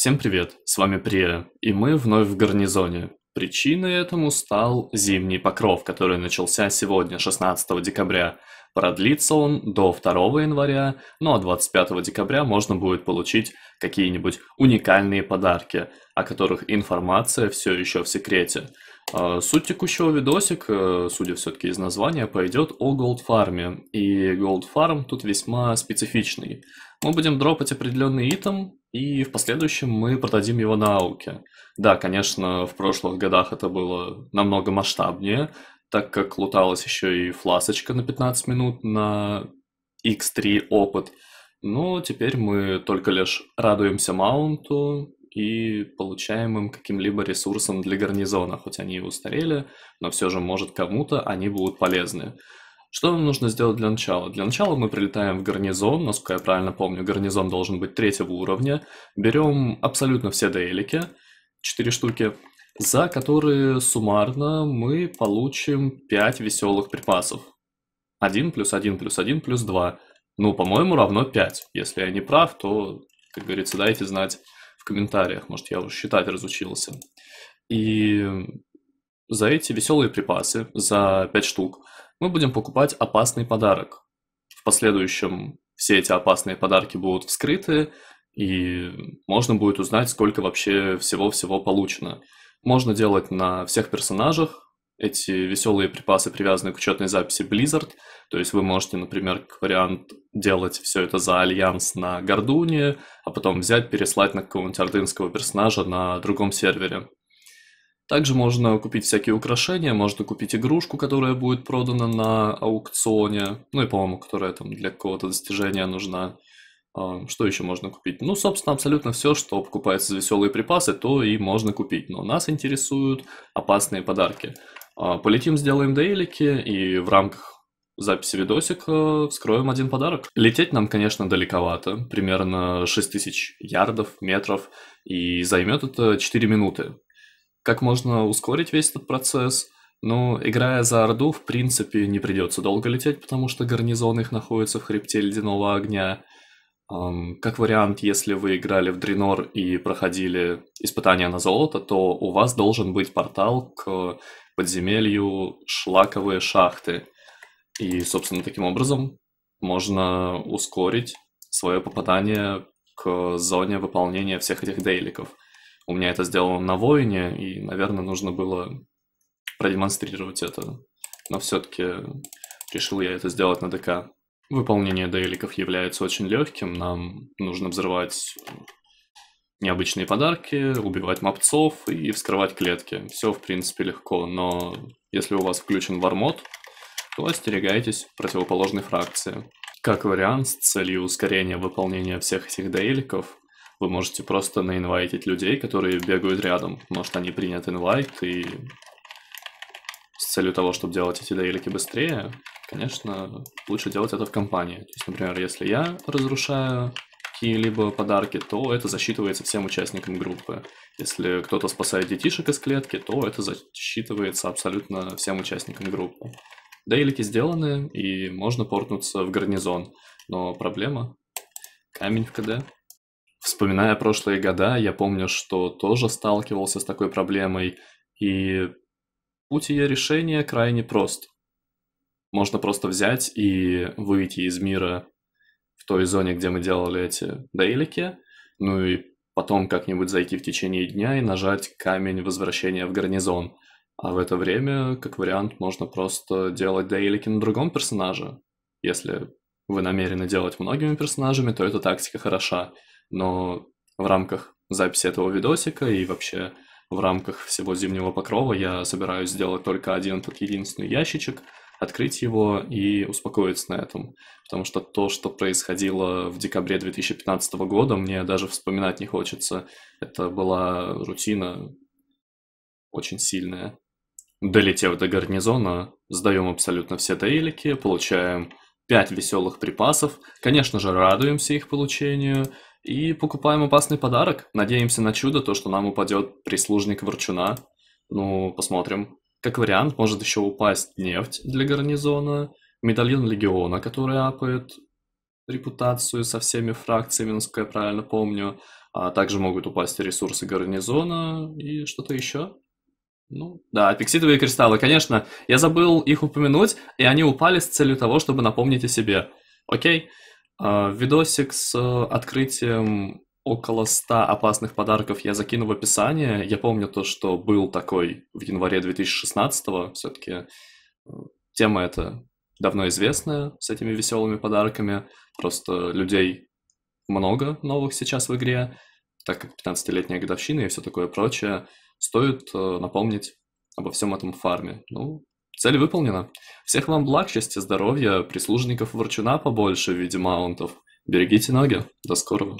Всем привет, с вами Прия, и мы вновь в гарнизоне. Причиной этому стал зимний покров, который начался сегодня, 16 декабря. Продлится он до 2 января, ну а 25 декабря можно будет получить какие-нибудь уникальные подарки, о которых информация все еще в секрете. А, суть текущего видосика, э, судя все-таки из названия, пойдет о голдфарме. И голдфарм тут весьма специфичный. Мы будем дропать определенный итем, и в последующем мы продадим его на ауке. Да, конечно, в прошлых годах это было намного масштабнее, так как луталась еще и фласочка на 15 минут на X3 опыт. Но теперь мы только лишь радуемся маунту, и получаемым каким-либо ресурсом для гарнизона, хоть они и устарели, но все же, может, кому-то они будут полезны. Что нам нужно сделать для начала? Для начала мы прилетаем в гарнизон, насколько я правильно помню, гарнизон должен быть третьего уровня, берем абсолютно все дейлики, 4 штуки, за которые суммарно мы получим 5 веселых припасов. 1 плюс 1 плюс 1 плюс 2. Ну, по-моему, равно 5. Если я не прав, то, как говорится, дайте знать комментариях, может, я уже считать разучился. И за эти веселые припасы, за 5 штук, мы будем покупать опасный подарок. В последующем все эти опасные подарки будут вскрыты, и можно будет узнать, сколько вообще всего-всего получено. Можно делать на всех персонажах, эти веселые припасы привязаны к учетной записи Blizzard. То есть вы можете, например, как вариант делать все это за альянс на Гордуне, а потом взять, переслать на какого-нибудь ордынского персонажа на другом сервере. Также можно купить всякие украшения, можно купить игрушку, которая будет продана на аукционе, ну и, по-моему, которая там для какого-то достижения нужна. А, что еще можно купить? Ну, собственно, абсолютно все, что покупается за веселые припасы, то и можно купить. Но нас интересуют опасные подарки. А, полетим, сделаем дейлики, и в рамках записи видосика э, вскроем один подарок. Лететь нам, конечно, далековато, примерно 6000 ярдов, метров, и займет это 4 минуты. Как можно ускорить весь этот процесс – ну, играя за Орду, в принципе, не придется долго лететь, потому что гарнизон их находится в хребте Ледяного Огня. Um, как вариант, если вы играли в Дренор и проходили испытания на золото, то у вас должен быть портал к подземелью шлаковые шахты. И, собственно, таким образом можно ускорить свое попадание к зоне выполнения всех этих дейликов. У меня это сделано на воине, и, наверное, нужно было продемонстрировать это. Но все-таки решил я это сделать на ДК. Выполнение дейликов является очень легким. Нам нужно взрывать необычные подарки, убивать мопцов и вскрывать клетки. Все, в принципе, легко, но если у вас включен вармод, то остерегайтесь противоположной фракции. Как вариант, с целью ускорения выполнения всех этих дейликов, вы можете просто наинвайтить людей, которые бегают рядом. Может, они принят инвайт, и с целью того, чтобы делать эти дейлики быстрее, конечно, лучше делать это в компании. То есть, например, если я разрушаю какие-либо подарки, то это засчитывается всем участникам группы. Если кто-то спасает детишек из клетки, то это засчитывается абсолютно всем участникам группы. Дейлики сделаны, и можно портнуться в гарнизон. Но проблема – камень в КД. Вспоминая прошлые года, я помню, что тоже сталкивался с такой проблемой, и путь ее решения крайне прост. Можно просто взять и выйти из мира в той зоне, где мы делали эти дейлики, ну и потом как-нибудь зайти в течение дня и нажать камень возвращения в гарнизон. А в это время, как вариант, можно просто делать дейлики на другом персонаже. Если вы намерены делать многими персонажами, то эта тактика хороша. Но в рамках записи этого видосика и вообще в рамках всего зимнего покрова я собираюсь сделать только один тот единственный ящичек – открыть его и успокоиться на этом. Потому что то, что происходило в декабре 2015 года, мне даже вспоминать не хочется. Это была рутина очень сильная. Долетев до гарнизона, сдаем абсолютно все таилики, получаем 5 веселых припасов, конечно же радуемся их получению и покупаем опасный подарок. Надеемся на чудо, то, что нам упадет прислужник Ворчуна. Ну, посмотрим. Как вариант, может еще упасть нефть для гарнизона, медальон легиона, который апает репутацию со всеми фракциями, насколько я правильно помню. А также могут упасть ресурсы гарнизона и что-то еще. Ну, да, апекситовые кристаллы, конечно. Я забыл их упомянуть, и они упали с целью того, чтобы напомнить о себе. Окей. А, видосик с э, открытием около 100 опасных подарков я закину в описание. Я помню то, что был такой в январе 2016-го. Все-таки э, тема эта давно известная с этими веселыми подарками. Просто людей много новых сейчас в игре, так как 15-летняя годовщина и все такое прочее. Стоит э, напомнить обо всем этом фарме. Ну, цель выполнена. Всех вам благ, счастья, здоровья, прислужников ворчуна побольше в виде маунтов. Берегите ноги. До скорого.